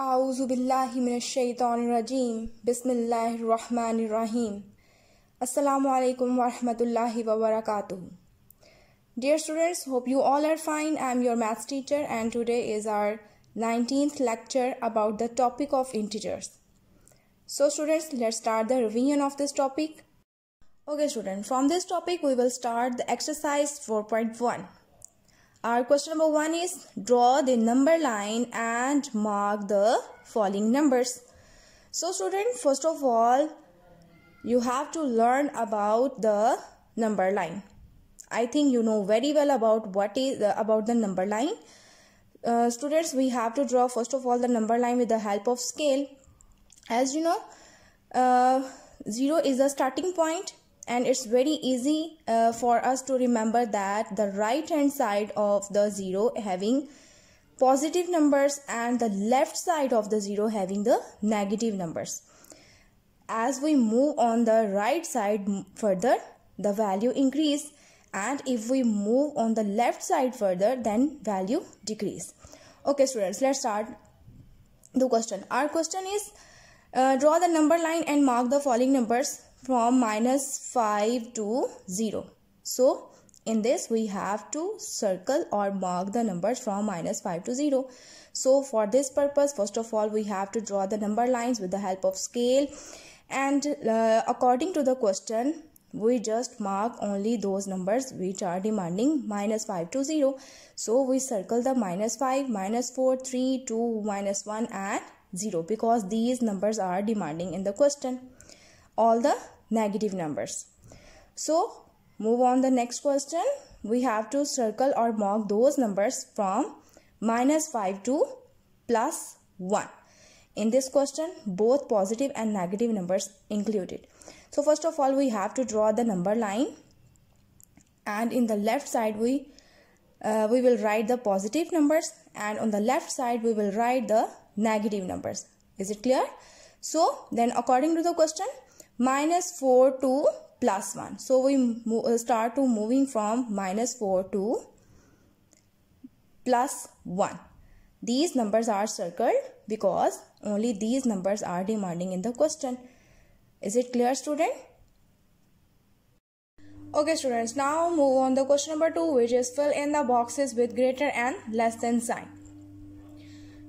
A'udhu billahi minash shaitanir rajim. Bismillahir rahmanir rahim. Assalamu alaikum wa Dear students, hope you all are fine. I am your math teacher and today is our 19th lecture about the topic of integers. So students, let's start the revision of this topic. Okay students, from this topic we will start the exercise 4.1 our question number one is draw the number line and mark the following numbers. So student, first of all, you have to learn about the number line. I think you know very well about what is the, uh, about the number line. Uh, students, we have to draw first of all the number line with the help of scale. As you know, uh, 0 is the starting point and it's very easy uh, for us to remember that the right hand side of the zero having positive numbers and the left side of the zero having the negative numbers as we move on the right side further the value increase and if we move on the left side further then value decrease okay students let's start the question our question is uh, draw the number line and mark the following numbers from minus 5 to 0. So in this we have to circle or mark the numbers from minus 5 to 0. So for this purpose first of all we have to draw the number lines with the help of scale and uh, according to the question we just mark only those numbers which are demanding minus 5 to 0. So we circle the minus 5, minus 4, 3, 2, minus 1 and 0 because these numbers are demanding in the question all the negative numbers. So move on the next question. We have to circle or mark those numbers from minus 5 to plus 1. In this question, both positive and negative numbers included. So first of all, we have to draw the number line and in the left side we uh, we will write the positive numbers and on the left side we will write the negative numbers. Is it clear? So then according to the question, minus 4 to plus 1. So we uh, start to moving from minus 4 to plus 1. These numbers are circled because only these numbers are demanding in the question. Is it clear student? Okay students, now move on the question number 2 which is fill in the boxes with greater and less than sign.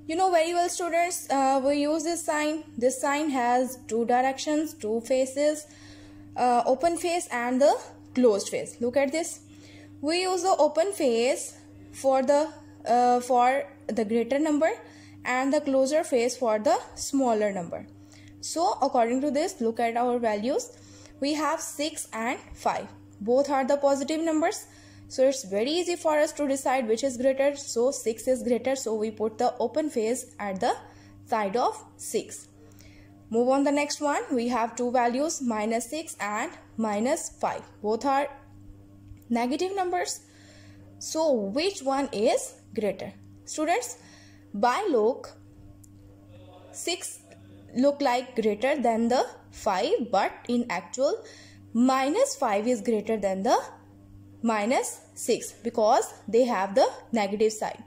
You know very well students, uh, we use this sign. This sign has two directions, two faces, uh, open face and the closed face. Look at this. We use the open face for the uh, for the greater number and the closer face for the smaller number. So according to this, look at our values. We have 6 and 5. Both are the positive numbers so it's very easy for us to decide which is greater. So 6 is greater. So we put the open face at the side of 6. Move on the next one. We have two values minus 6 and minus 5. Both are negative numbers. So which one is greater? Students, by look, 6 look like greater than the 5 but in actual minus 5 is greater than the minus 6 because they have the negative sign.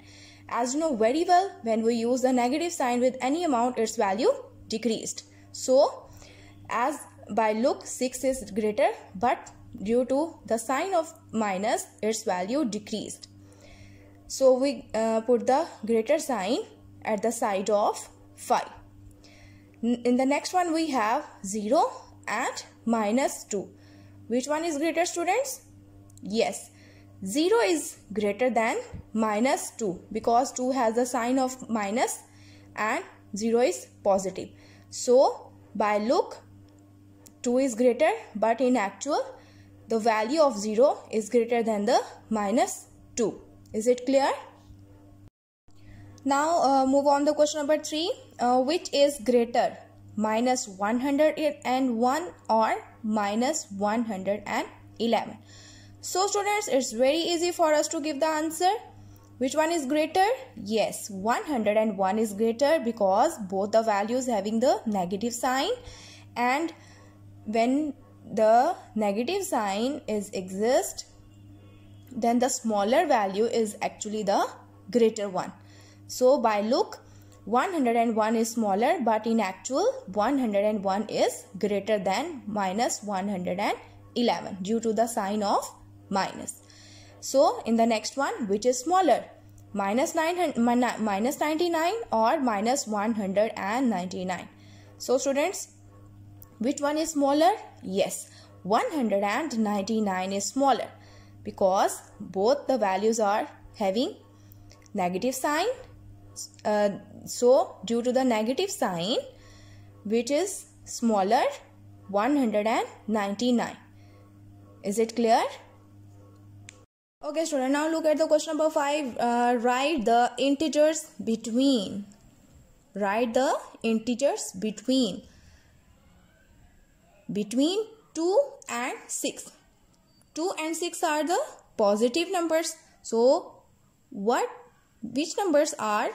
As you know very well, when we use the negative sign with any amount, its value decreased. So, as by look 6 is greater but due to the sign of minus its value decreased so we uh, put the greater sign at the side of 5 in the next one we have 0 and minus 2 which one is greater students Yes, 0 is greater than minus 2 because 2 has the sign of minus and 0 is positive. So, by look, 2 is greater but in actual, the value of 0 is greater than the minus 2. Is it clear? Now, uh, move on the question number 3. Uh, which is greater? Minus 101 or minus 111? So students, it's very easy for us to give the answer. Which one is greater? Yes, 101 is greater because both the values having the negative sign and when the negative sign is exist then the smaller value is actually the greater one. So by look 101 is smaller but in actual 101 is greater than minus 111 due to the sign of minus. So in the next one, which is smaller? Minus, 900, minus 99 or minus 199. So students, which one is smaller? Yes, 199 is smaller because both the values are having negative sign. Uh, so due to the negative sign, which is smaller 199. Is it clear? Okay, student. Now look at the question number five. Uh, write the integers between. Write the integers between. Between two and six. Two and six are the positive numbers. So, what? Which numbers are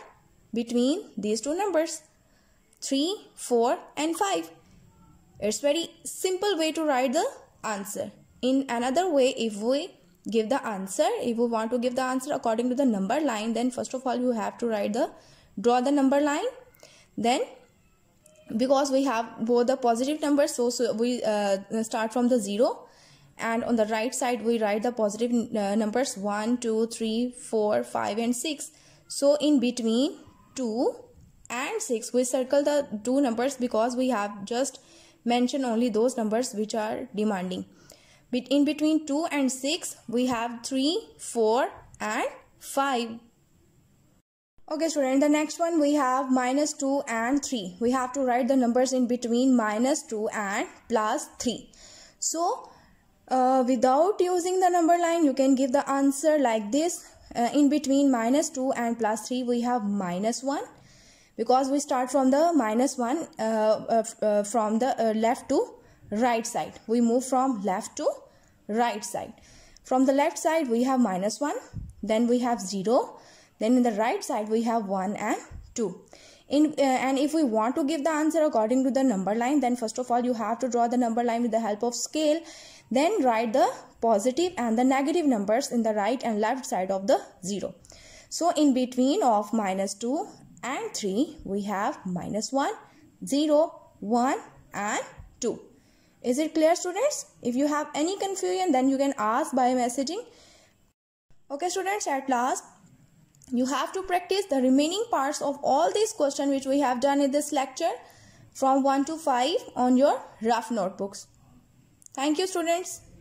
between these two numbers? 3, 4 and 5. It's very simple way to write the answer. In another way, if we give the answer if you want to give the answer according to the number line then first of all you have to write the draw the number line then because we have both the positive numbers so, so we uh, start from the zero and on the right side we write the positive uh, numbers 1 2 3 4 5 and 6 so in between 2 and 6 we circle the two numbers because we have just mentioned only those numbers which are demanding in between 2 and 6 we have 3 4 and 5 okay student the next one we have minus 2 and 3 we have to write the numbers in between minus 2 and plus 3 so uh, without using the number line you can give the answer like this uh, in between minus 2 and plus 3 we have minus 1 because we start from the minus 1 uh, uh, uh from the uh, left to right side. We move from left to right side. From the left side, we have minus 1. Then we have 0. Then in the right side, we have 1 and 2. In, uh, and if we want to give the answer according to the number line, then first of all, you have to draw the number line with the help of scale. Then write the positive and the negative numbers in the right and left side of the 0. So in between of minus 2 and 3, we have minus 1, 0, 1 and 2. Is it clear students? If you have any confusion then you can ask by messaging. Okay students at last you have to practice the remaining parts of all these questions which we have done in this lecture from 1 to 5 on your rough notebooks. Thank you students.